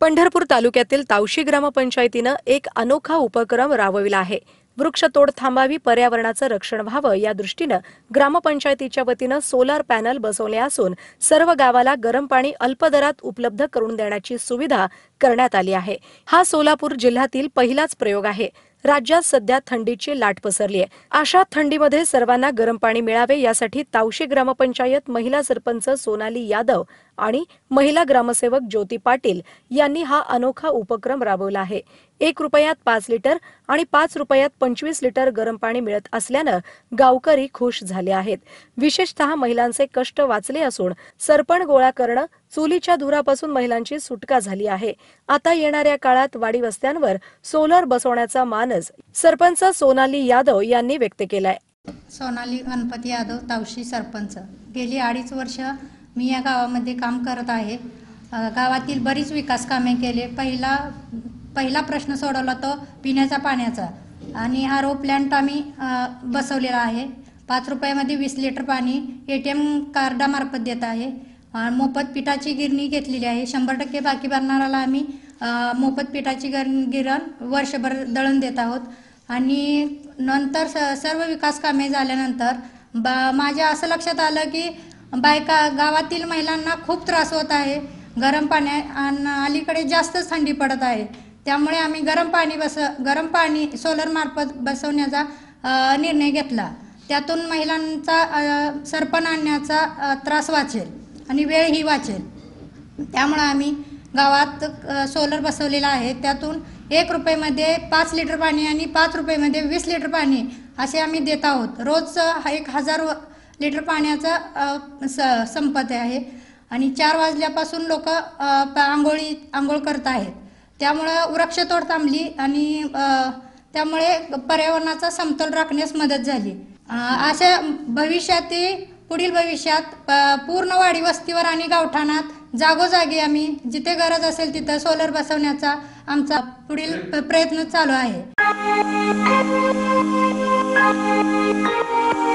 पंढरपूर तालुक्यातील तावशी ग्रामपंचायतीनं एक अनोखा उपक्रम राबविला आहे वृक्षतोड थांबावी पर्यावरणाचं रक्षण व्हावं या दृष्टीनं ग्रामपंचायतीच्या वतीनं सोलार पॅनल बसवले असून सर्व गावाला गरम पाणी अल्पदरात उपलब्ध करून देण्याची सुविधा करण्यात आली आहे हा सोलापूर जिल्ह्यातील पहिलाच प्रयोग आहे राज्यात सध्या थंडीची लाट पसरली आहे अशा थंडीमध्ये सर्वांना गरम पाणी मिळावे यासाठी तावशी ग्रामपंचायत महिला सरपंच सोनाली यादव आणि महिला ग्रामसेवक ज्योती पाटील यांनी हा अनोखा उपक्रम राबवला आहे एक रुपयात पाच लिटर आणि पाच रुपयात पंचवीस लिटर गरम पाणी मिळत असल्यानं गावकरी खुश झाले आहेत विशेषतः महिलांचे कष्ट वाचले असून सरपण गोळा करणं चुलीच्या धुरापासून महिलांची सुटका झाली आहे आता येणाऱ्या काळात वाडी वस्त्यांवर सोलर बसवण्याचा मानस सरपंच सोनाली यादव यांनी व्यक्त केलाय सोनाली गणपती यादव तावशी सरपंच गेली अडीच वर्ष मी या गावामध्ये काम करत आहे गावातील बरीच विकास कामे केले पहिला पहिला प्रश्न सोडवला तो पिण्याचा पाण्याचा आणि हा रो प्लॅन्ट आम्ही बसवलेला आहे पाच रुपयामध्ये वीस लिटर पाणी ए टी एम कार्डामार्फत देत आहे मोफत पिठाची गिरणी घेतलेली आहे शंभर टक्के बाकी भरणाराला आम्ही मोफत पिठाची गर गिरण वर्षभर दळण देत आहोत आणि नंतर स सर्व विकास कामे झाल्यानंतर बा माझ्या असं लक्षात आलं की बायका गावातील महिलांना खूप त्रास होत आहे गरम पाण्या आणि अलीकडे जास्तच थंडी पडत आहे त्यामुळे आम्ही गरम पाणी बस गरम पाणी सोलरमार्फत बसवण्याचा निर्णय घेतला त्यातून महिलांचा सरपण आणण्याचा त्रास वाचेल आणि वेळही वाचेल त्यामुळं आम्ही गावात सोलर बसवलेला आहे त्यातून एक रुपयेमध्ये पाच लिटर पाणी आणि पाच रुपयेमध्ये वीस लिटर पाणी असे आम्ही देत आहोत रोज एक हजार लिटर पाण्याचा स संपत आहे आणि चार वाजल्यापासून लोक आंघोळी आंघोळ करत आहेत त्यामुळं वृक्षतोड थांबली आणि त्यामुळे पर्यावरणाचा समतोल राखण्यास मदत झाली अशा भविष्यातील पुढील भविष्यात पूर्ण वाढी वस्तीवर आणि गावठाणात जागोजागी आम्ही जिथे गरज असेल तिथं सोलर बसवण्याचा आमचा पुढील प्रयत्न चालू आहे